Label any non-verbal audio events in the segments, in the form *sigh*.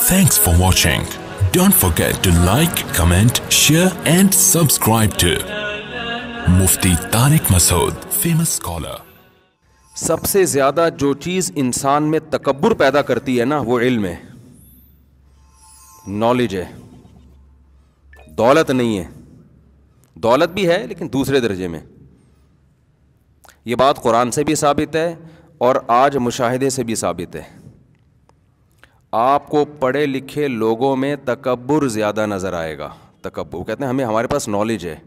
Thanks for watching. Don't forget to like, comment, share and subscribe to Mufti Tariq Masood, famous scholar. सबसे ज़्यादा जो चीज़ इंसान में तकबर पैदा करती है ना वो इल्म है नॉलेज है दौलत नहीं है दौलत भी है लेकिन दूसरे दर्जे में ये बात कुरान से भी साबित है और आज मुशाहदे से भी साबित है आपको पढ़े लिखे लोगों में तकबर ज़्यादा नज़र आएगा तकबर कहते हैं हमें हमारे पास नॉलेज है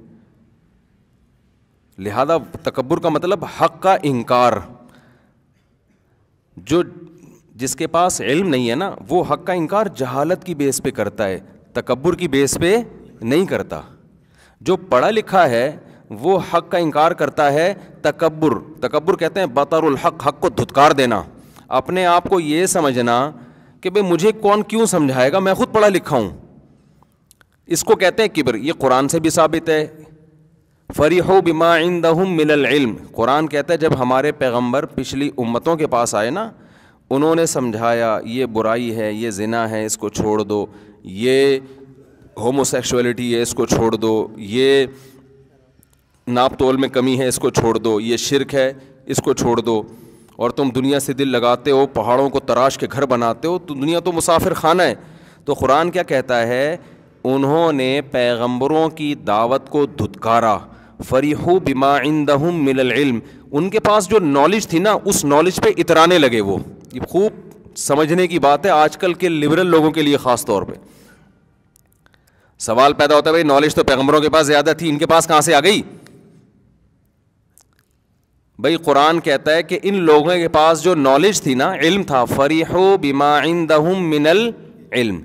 लिहाजा तकबर का मतलब हक का इनकार जो जिसके पास इल्म नहीं है ना वो हक का इनकार जहालत की बेस पे करता है तकबर की बेस पे नहीं करता जो पढ़ा लिखा है वो हक का इनकार करता है तकबर तकबर कहते हैं बतरुल हक हक को धुतकार देना अपने आप को ये समझना कि भाई मुझे कौन क्यों समझाएगा मैं खुद पढ़ा लिखा हूँ इसको कहते हैं किबर ये कुरान से भी साबित है फ़री हो इंदहम मिलल इल्म कुरान कहता है जब हमारे पैगंबर पिछली उम्मतों के पास आए ना उन्होंने समझाया ये बुराई है ये जिना है इसको छोड़ दो ये होमोसेक्सुअलिटी है इसको छोड़ दो ये नाप तोल में कमी है इसको छोड़ दो ये शिरक है इसको छोड़ दो और तुम दुनिया से दिल लगाते हो पहाड़ों को तराश के घर बनाते हो तो दुनिया तो मुसाफिर खाना है तो कुरान क्या कहता है उन्होंने पैगंबरों की दावत को धुतकारा फरीहू बिमा इंदहम मिलम उनके पास जो नॉलेज थी ना उस नॉलेज पे इतराने लगे वो ये खूब समझने की बात है आजकल के लिबरल लोगों के लिए ख़ास तौर पर सवाल पैदा होता है भाई नॉलेज तो पैगंबरों के पास ज़्यादा थी इनके पास कहाँ से आ गई भाई कुरान कहता है कि इन लोगों के पास जो नॉलेज थी ना इल्म था फरीहो बिमा दहम मिनल इल्म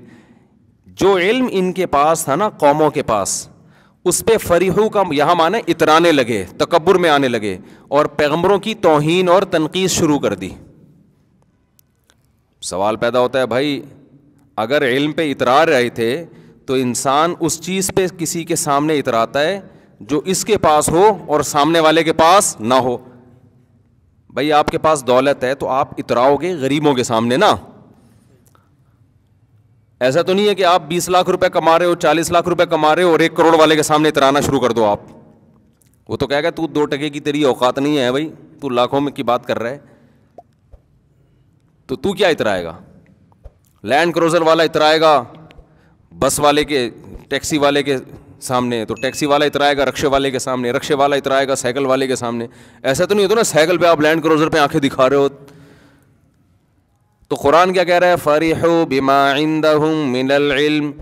जो इल्म इनके पास था ना कौमों के पास उस पर फरीहू का यहाँ माने इतराने लगे तकबर में आने लगे और पैगम्बरों की तोहन और तनकीद शुरू कर दी सवाल पैदा होता है भाई अगर इल्म पे इतरा रहे थे तो इंसान उस चीज़ पे किसी के सामने इतराता है जो इसके पास हो और सामने वाले के पास ना हो भाई आपके पास दौलत है तो आप इतराओगे गरीबों के सामने ना ऐसा तो नहीं है कि आप 20 लाख रुपए कमा रहे हो 40 लाख रुपए कमा रहे हो और एक करोड़ वाले के सामने इतराना शुरू कर दो आप वो तो कहेगा तू दो टके की तेरी औकात नहीं है भाई तू लाखों में की बात कर रहा है तो तू क्या इतराएगा लैंड क्रोजर वाला इतराएगा बस वाले के टैक्सी वाले के सामने तो टैक्सी वाला इतराएगा रक्शे वाले के सामने रक्शे वाला इतराएगा साइकिल वाले के सामने ऐसा तो नहीं होता ना साइकिल पर आप लैंड क्रोजर पे आंखें दिखा रहे हो तो कुरान क्या कह रहा है फ़रीह बिमाइंदा मिनल इल्म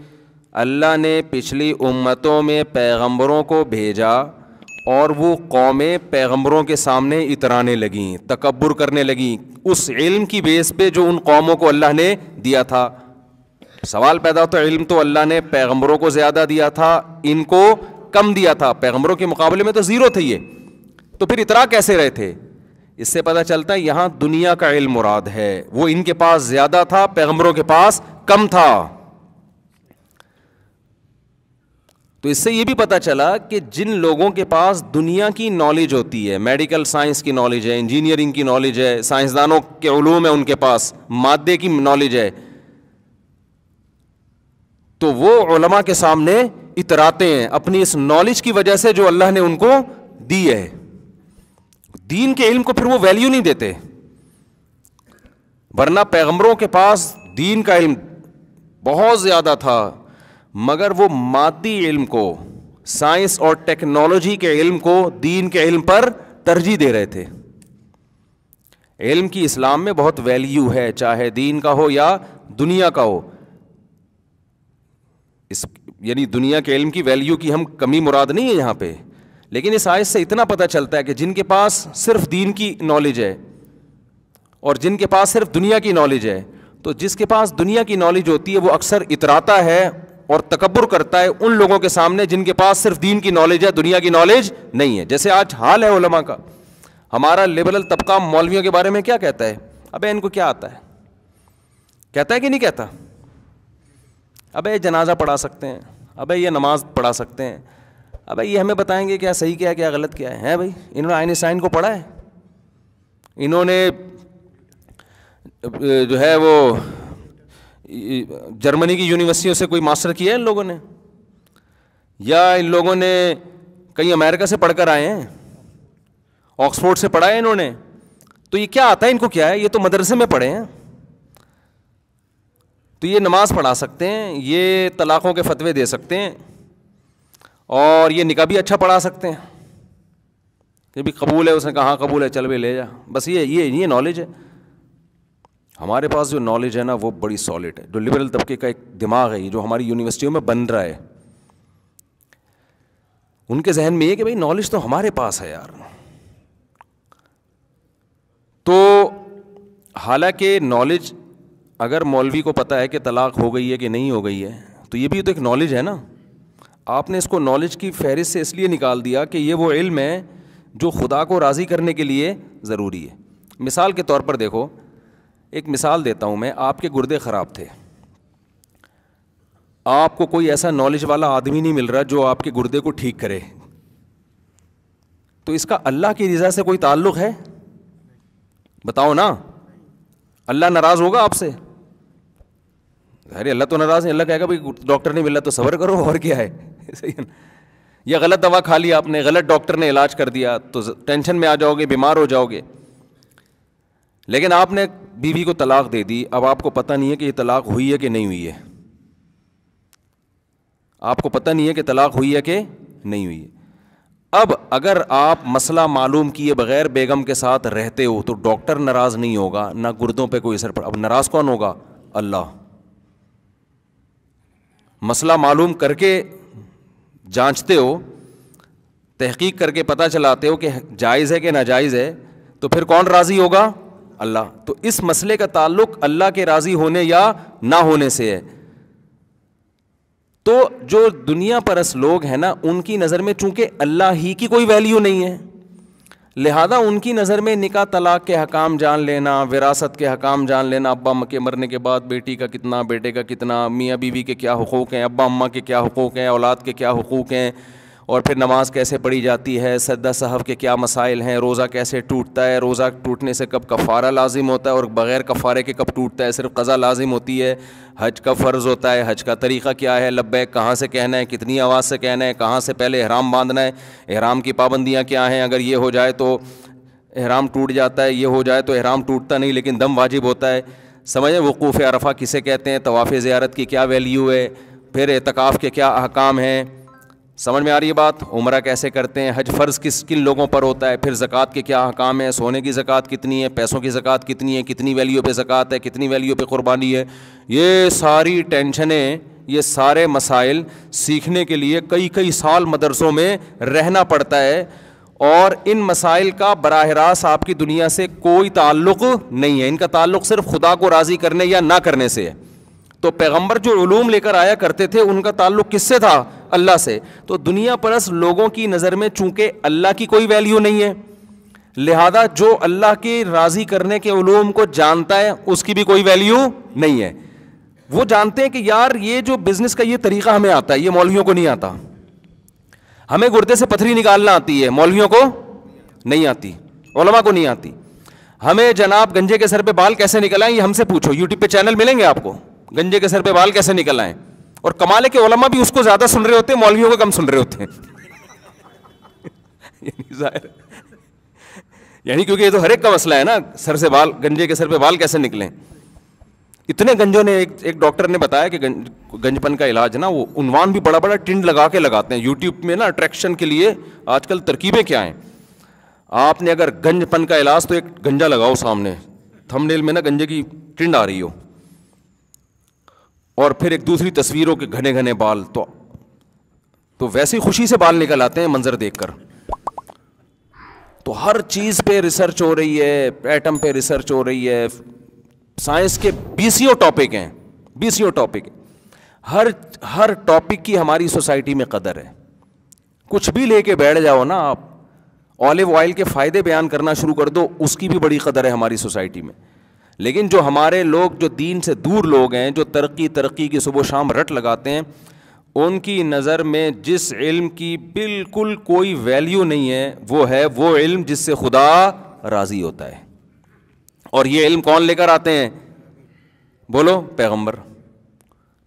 अल्लाह ने पिछली उम्मतों में पैगंबरों को भेजा और वो कौमें पैगंबरों के सामने इतराने लगीं तकबर करने लगीं उस इल्म की बेस पे जो उन कौमों को अल्लाह ने दिया था सवाल पैदा होता है इल्म तो अल्लाह ने पैगम्बरों को ज़्यादा दिया था इनको कम दिया था पैगम्बरों के मुकाबले में तो ज़ीरो थे ये तो फिर इतरा कैसे रहे थे इससे पता चलता है यहाँ दुनिया का इल्म मुराद है वो इनके पास ज़्यादा था पैगम्बरों के पास कम था तो इससे ये भी पता चला कि जिन लोगों के पास दुनिया की नॉलेज होती है मेडिकल साइंस की नॉलेज है इंजीनियरिंग की नॉलेज है साइंसदानों के उलूम है उनके पास मादे की नॉलेज है तो वो ओलमा के सामने इतराते हैं अपनी इस नॉलेज की वजह से जो अल्लाह ने उनको दी है दीन के इल्म को फिर वो वैल्यू नहीं देते वरना पैगंबरों के पास दीन का इल्म बहुत ज़्यादा था मगर वो मादी इल्म को साइंस और टेक्नोलॉजी के इल्म को दीन के इल्म पर तरजीह दे रहे थे इल्म की इस्लाम में बहुत वैल्यू है चाहे दीन का हो या दुनिया का हो इस यानी दुनिया के इल्म की वैल्यू की हम कमी मुराद नहीं है यहाँ पे लेकिन इस आयत से इतना पता चलता है कि जिनके पास सिर्फ दीन की नॉलेज है और जिनके पास सिर्फ दुनिया की नॉलेज है तो जिसके पास दुनिया की नॉलेज होती है वो अक्सर इतराता है और तकबर करता है उन लोगों के सामने जिनके पास सिर्फ दीन की नॉलेज है दुनिया की नॉलेज नहीं है जैसे आज हाल है उलमा का हमारा लेबल तबका मौलवियों के बारे में क्या कहता है अब इनको क्या आता है कहता है कि नहीं कहता अबे जनाजा पढ़ा सकते हैं अबे ये नमाज पढ़ा सकते हैं अबे ये हमें बताएंगे क्या सही क्या है क्या गलत क्या है हैं भाई इन्होंने साइन को पढ़ा है इन्होंने जो है वो जर्मनी की यूनिवर्सिटियों से कोई मास्टर किया है इन लोगों ने या इन लोगों ने कहीं अमेरिका से पढ़कर आए हैं ऑक्सफोर्ड से पढ़ा है इन्होंने तो ये क्या आता है इनको क्या है ये तो मदरसे में पढ़े हैं तो ये नमाज़ पढ़ा सकते हैं ये तलाक़ों के फतवे दे सकते हैं और ये निका भी अच्छा पढ़ा सकते हैं कि भी कबूल है उसने कहाँ कबूल है चल भी ले जा बस ये ये ये नॉलेज है हमारे पास जो नॉलेज है ना वो बड़ी सॉलिड है जो लिबरल तबके का एक दिमाग है ये जो हमारी यूनिवर्सिटियों में बन रहा है उनके जहन में ये कि भाई नॉलेज तो हमारे पास है यार तो हालांकि नॉलेज अगर मौलवी को पता है कि तलाक हो गई है कि नहीं हो गई है तो ये भी तो एक नॉलेज है ना आपने इसको नॉलेज की फहरिस्त से इसलिए निकाल दिया कि ये वो इल्म है जो खुदा को राज़ी करने के लिए ज़रूरी है मिसाल के तौर पर देखो एक मिसाल देता हूँ मैं आपके गुर्दे ख़राब थे आपको कोई ऐसा नॉलेज वाला आदमी नहीं मिल रहा जो आपके गुर्दे को ठीक करे तो इसका अल्लाह की रज़ा से कोई ताल्लुक़ है बताओ ना अल्लाह नाराज़ होगा आपसे अरे अल्लाह तो नाराज़ है अल्लाह कहेगा भाई डॉक्टर नहीं मिला तो सबर करो और क्या है *laughs* सही है या गलत दवा खा ली आपने गलत डॉक्टर ने इलाज कर दिया तो टेंशन में आ जाओगे बीमार हो जाओगे लेकिन आपने बीवी को तलाक दे दी अब आपको पता नहीं है कि ये तलाक हुई है कि नहीं हुई है आपको पता नहीं है कि तलाक हुई है कि नहीं हुई है अब अगर आप मसला मालूम किए बगैर बेगम के साथ रहते हो तो डॉक्टर नाराज़ नहीं होगा ना गुर्दों पर कोई असर पड़ अब नाराज़ कौन होगा अल्लाह मसला मालूम करके जांचते हो तहकीक करके पता चलाते हो कि जायज़ है कि नाजायज़ है तो फिर कौन राज़ी होगा अल्लाह तो इस मसले का ताल्लुक अल्लाह के राज़ी होने या ना होने से है तो जो दुनिया परस लोग हैं ना उनकी नज़र में चूंकि अल्लाह ही की कोई वैल्यू नहीं है लिहाजा उनकी नज़र में निका तलाक के हकाम जान लेना विरासत के हकाम जान लेना अब्बा अम्मा के मरने के बाद बेटी का कितना बेटे का कितना मियाँ बीवी के क्या हकूक़ हैं अब्बा अम्मा के क्या हकूक़ हैं औलाद के क्या हकूक़ हैं और फिर नमाज़ कैसे पढ़ी जाती है सदा साहब के क्या मसाइल हैं रोज़ा कैसे टूटता है रोज़ा टूटने से कब कफ़ारा लाजिम होता है और बग़ैर कफ़ारे के कब टूटता है सिर्फ कज़ा लाजिम होती है हज का फ़र्ज़ होता है हज का तरीक़ा क्या है लब्बैक कहाँ से कहना है कितनी आवाज़ से कहना है कहाँ से पहले अहराम बांधना है अहराम की पाबंदियाँ क्या हैं अगर ये हो जाए तो अहराम टूट जाता है ये हो जाए तो अहराम टूटता नहीं लेकिन दम वाजिब होता है समझें वकूफ़ अरफ़ा किसे कहते हैं तवाफ़ ज़्यारत की क्या वैल्यू है फिर एतकाफ़ के क्या अहकाम हैं समझ में आ रही है बात उम्र कैसे करते हैं हज फ़र्ज़ किस किन लोगों पर होता है फिर ज़क़ात के क्या हकाम है सोने की ज़क़़त कितनी है पैसों की जक़ात कितनी है कितनी वैल्यू पे ज़क़ात है कितनी वैल्यू पे क़ुरबानी है ये सारी टेंशनें ये सारे मसाइल सीखने के लिए कई कई साल मदरसों में रहना पड़ता है और इन मसाइल का बरह रास्त आपकी दुनिया से कोई ताल्लुक़ नहीं है इनका ताल्लुक़ सिर्फ खुदा को राज़ी करने या ना करने से है तो पैगंबर जो ूम लेकर आया करते थे उनका ताल्लुक किससे था अल्लाह से तो दुनिया परस लोगों की नज़र में चूंकि अल्लाह की कोई वैल्यू नहीं है लिहाजा जो अल्लाह के राज़ी करने के ूम को जानता है उसकी भी कोई वैल्यू नहीं है वो जानते हैं कि यार ये जो बिज़नेस का ये तरीका हमें आता है ये मौलवियों को नहीं आता हमें गुर्दे से पथरी निकालना आती है मौलवियों को नहीं आती ओलमा को नहीं आती हमें जनाब गंजे के सर पर बाल कैसे निकलाएं ये हमसे पूछो यूट्यूब पर चैनल मिलेंगे आपको गंजे के सर पे बाल कैसे निकल आए और कमाल के ओलमा भी उसको ज्यादा सुन रहे होते हैं मौलवियों को कम सुन रहे होते *laughs* हैं यानी क्योंकि ये तो हर एक का मसला है ना सर से बाल गंजे के सर पे बाल कैसे निकले इतने गंजों ने एक एक डॉक्टर ने बताया कि गंज गंजपन का इलाज ना वो उनवान भी बड़ा बड़ा टिंड लगा के लगाते हैं यूट्यूब में ना अट्रैक्शन के लिए आजकल तरकीबें क्या हैं आपने अगर गंजपन का इलाज तो एक गंजा लगाओ सामने थंबनेल में ना गंजे की टिंड आ रही हो और फिर एक दूसरी तस्वीरों के घने घने बाल तो तो वैसे ही खुशी से बाल निकल आते हैं मंजर देखकर तो हर चीज़ पे रिसर्च हो रही है एटम पे रिसर्च हो रही है साइंस के बीसीओ टॉपिक हैं बीसीओ टॉपिक हर हर टॉपिक की हमारी सोसाइटी में कदर है कुछ भी लेके बैठ जाओ ना आप ऑलिव ऑयल के फ़ायदे बयान करना शुरू कर दो उसकी भी बड़ी कदर है हमारी सोसाइटी में लेकिन जो हमारे लोग जो दीन से दूर लोग हैं जो तरक्की तरक्की की सुबह शाम रट लगाते हैं उनकी नज़र में जिस इल्म की बिल्कुल कोई वैल्यू नहीं है वो है वो इल्म जिससे खुदा राज़ी होता है और ये इल्म कौन लेकर आते हैं बोलो पैगंबर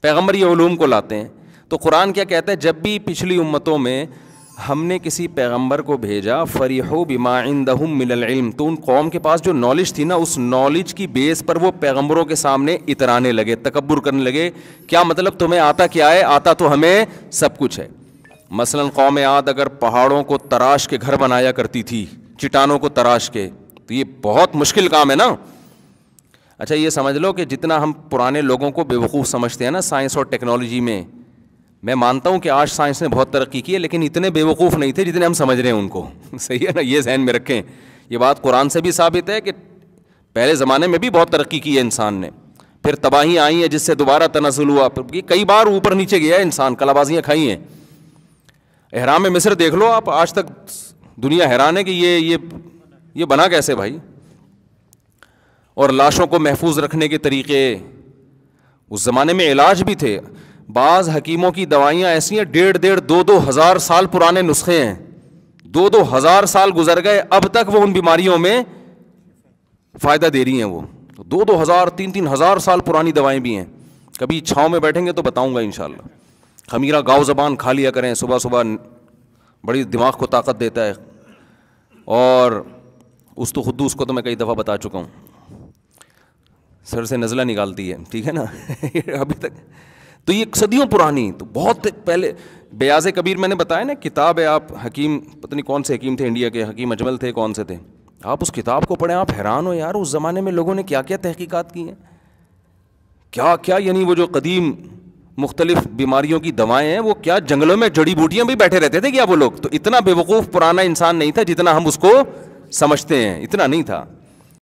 पैगंबर ये ूम को लाते हैं तो कुरान क्या कहता है जब भी पिछली उम्मतों में हमने किसी पैगंबर को भेजा फरीहो बिमा इंदहम मिलम तो उन कौम के पास जो नॉलेज थी ना उस नॉलेज की बेस पर वो पैगंबरों के सामने इतराने लगे तकबर करने लगे क्या मतलब तुम्हें आता क्या है आता तो हमें सब कुछ है मसलन कौम याद अगर पहाड़ों को तराश के घर बनाया करती थी चिटानों को तराश के तो ये बहुत मुश्किल काम है ना अच्छा ये समझ लो कि जितना हम पुराने लोगों को बेवकूफ़ समझते हैं ना साइंस और टेक्नोलॉजी में मैं मानता हूँ कि आज साइंस ने बहुत तरक्की की है लेकिन इतने बेवकूफ़ नहीं थे जितने हम समझ रहे हैं उनको *laughs* सही है ना ये जहन में रखें ये बात कुरान से भी साबित है कि पहले ज़माने में भी बहुत तरक्की की है इंसान ने फिर तबाही आई है जिससे दोबारा तनाजुल हुआ कई बार ऊपर नीचे गया है इंसान कलाबाजियाँ खाई हैं एहराम मिस्र देख लो आप आज तक दुनिया हैरान है कि ये ये ये बना कैसे भाई और लाशों को महफूज रखने के तरीके उस ज़माने में इलाज भी थे बाज़ हकीमों की दवाइयां ऐसी हैं डेढ़ डेढ़ दो दो हज़ार साल पुराने नुस्खे हैं दो दो हज़ार साल गुजर गए अब तक वो उन बीमारियों में फ़ायदा दे रही हैं वो तो दो दो हज़ार तीन तीन हज़ार साल पुरानी दवाएं भी हैं कभी छाव में बैठेंगे तो बताऊंगा इन खमीरा गाँव ज़बान खा लिया करें सुबह सुबह बड़ी दिमाग को ताकत देता है और उस तो खुद उसको तो मैं कई दफ़ा बता चुका हूँ सर से नज़ला निकालती है ठीक है ना *laughs* अभी तक तो ये सदियों पुरानी तो बहुत पहले बयाज कबीर मैंने बताया ना किताब है आप हकीम पता नहीं कौन से हकीम थे इंडिया के हकीम अजमल थे कौन से थे आप उस किताब को पढ़ें आप हैरान हो यार उस ज़माने में लोगों ने क्या क्या तहकीकात की हैं क्या क्या यानी वो जो कदीम मुख्तलिफ बीमारियों की दवाएं हैं वो क्या जंगलों में जड़ी बूटियाँ भी बैठे रहते थे क्या वो लोग तो इतना बेवकूफ़ पुराना इंसान नहीं था जितना हम उसको समझते हैं इतना नहीं था